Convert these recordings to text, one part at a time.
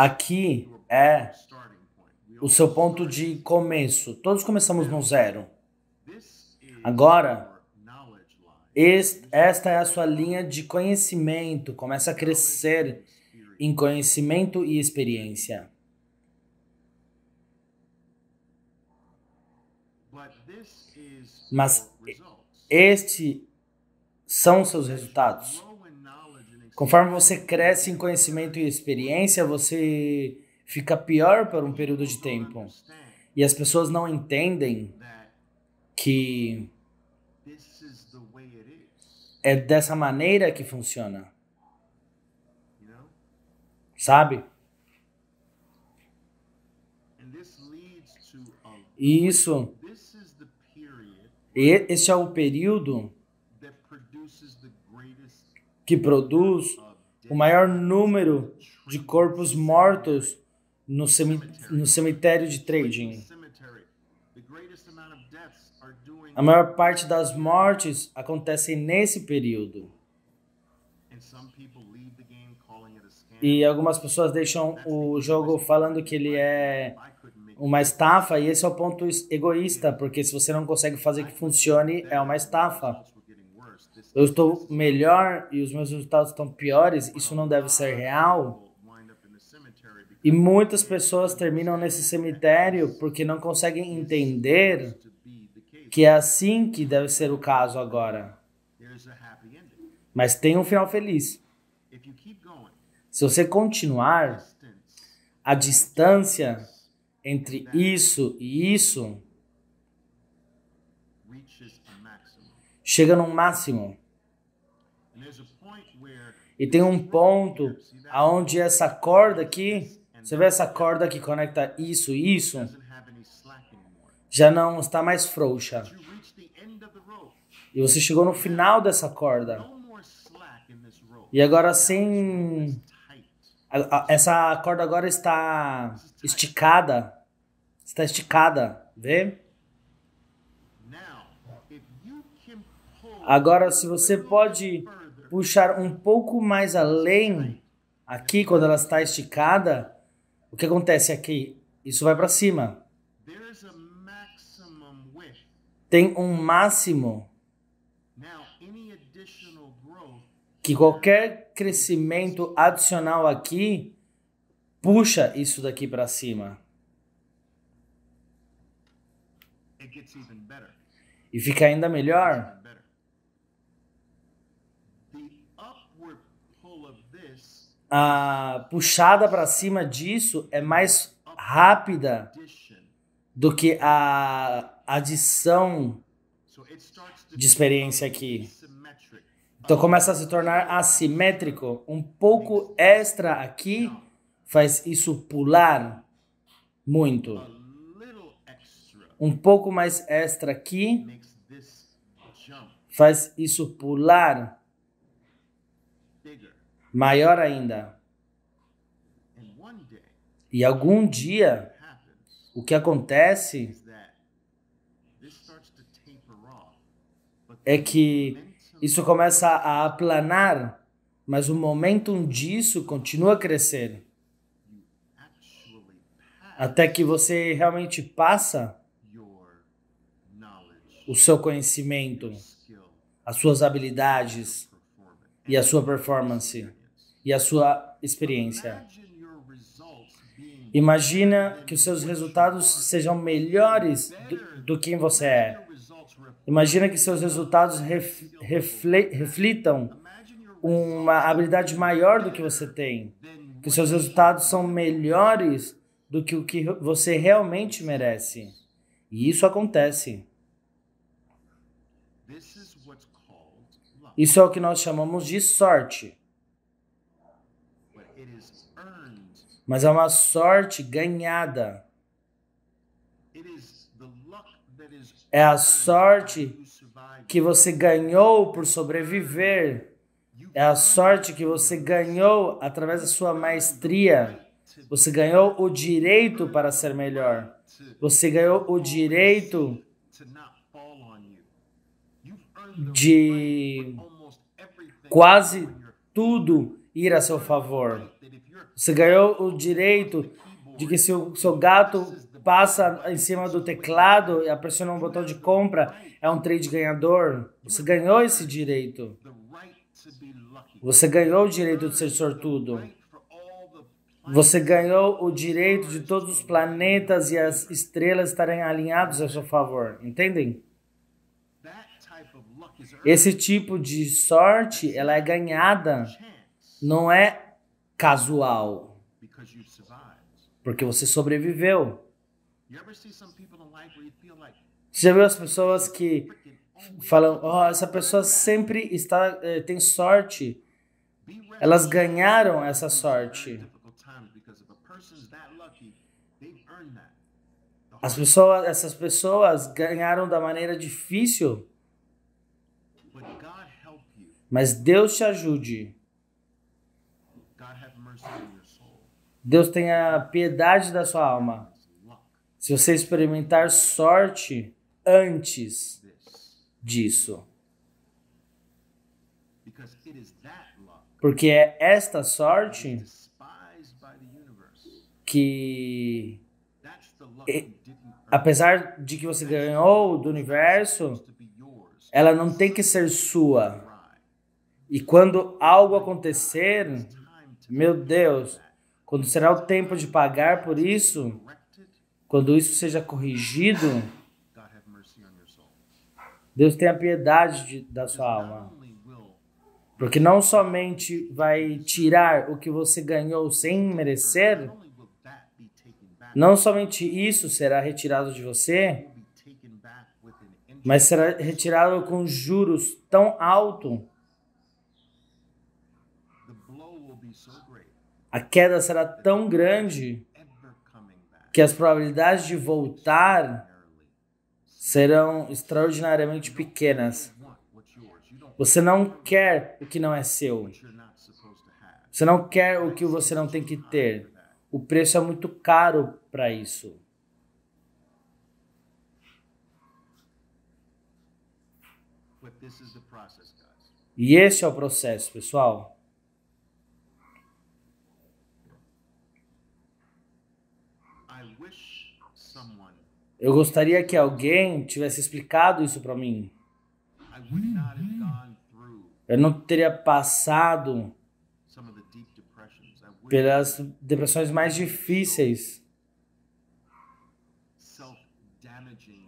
Aqui é o seu ponto de começo. Todos começamos no zero. Agora, esta é a sua linha de conhecimento. Começa a crescer em conhecimento e experiência. Mas estes são seus resultados. Conforme você cresce em conhecimento e experiência, você fica pior por um período de tempo. E as pessoas não entendem que é dessa maneira que funciona. Sabe? E isso. Este é o período que produz o maior número de corpos mortos no, cemitério de trading. A maior parte das mortes acontecem nesse período. E algumas pessoas deixam o jogo falando que ele é uma estafa, e esse é o ponto egoísta, porque se você não consegue fazer que funcione, é uma estafa eu estou melhor e os meus resultados estão piores, isso não deve ser real. E muitas pessoas terminam nesse cemitério porque não conseguem entender que é assim que deve ser o caso agora. Mas tem um final feliz. Se você continuar, a distância entre isso e isso chega no máximo. E tem um ponto aonde essa corda aqui, você vê essa corda que conecta isso e isso, já não está mais frouxa. E você chegou no final dessa corda. E agora sem essa corda agora está esticada. Está esticada, vê? Agora se você pode puxar um pouco mais além, aqui, quando ela está esticada, o que acontece aqui? Isso vai para cima. Tem um máximo que qualquer crescimento adicional aqui puxa isso daqui para cima. E fica ainda melhor. a puxada para cima disso é mais rápida do que a adição de experiência aqui. Então começa a se tornar assimétrico. Um pouco extra aqui faz isso pular muito. Um pouco mais extra aqui faz isso pular maior ainda. E algum dia, o que acontece é que isso começa a aplanar, mas o momentum disso continua crescendo. Até que você realmente passa o seu conhecimento, as suas habilidades e a sua performance e a sua experiência. Imagina que os seus resultados sejam melhores do, do que você é. Imagina que seus resultados ref, refle, reflitam uma habilidade maior do que você tem. Que seus resultados são melhores do que o que você realmente merece. E isso acontece. Isso é o que nós chamamos de sorte. mas é uma sorte ganhada. É a sorte que você ganhou por sobreviver. É a sorte que você ganhou através da sua maestria. Você ganhou o direito para ser melhor. Você ganhou o direito de quase tudo ir a seu favor. Você ganhou o direito de que se o seu gato passa em cima do teclado e pressiona um botão de compra, é um trade ganhador. Você ganhou esse direito. Você ganhou o direito de ser sortudo. Você ganhou o direito de todos os planetas e as estrelas estarem alinhados a seu favor. Entendem? Esse tipo de sorte, ela é ganhada. Não é casual. Porque você sobreviveu. Você já viu as pessoas que falam: oh, essa pessoa sempre está eh, tem sorte. Elas ganharam essa sorte. As pessoas, essas pessoas ganharam da maneira difícil. Mas Deus te ajude. Deus tenha piedade da sua alma. Se você experimentar sorte antes disso. Porque é esta sorte que, apesar de que você ganhou do universo, ela não tem que ser sua. E quando algo acontecer, meu Deus, quando será o tempo de pagar por isso? Quando isso seja corrigido, Deus tenha piedade de, da sua alma. Porque não somente vai tirar o que você ganhou sem merecer, não somente isso será retirado de você, mas será retirado com juros tão alto A queda será tão grande que as probabilidades de voltar serão extraordinariamente pequenas. Você não quer o que não é seu. Você não quer o que você não tem que ter. O preço é muito caro para isso. E esse é o processo, pessoal. Eu gostaria que alguém tivesse explicado isso para mim. Eu não teria passado pelas depressões mais difíceis.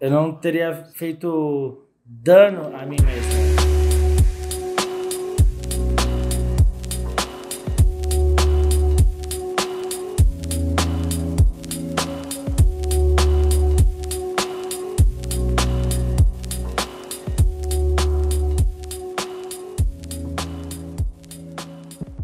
Eu não teria feito dano a mim mesmo.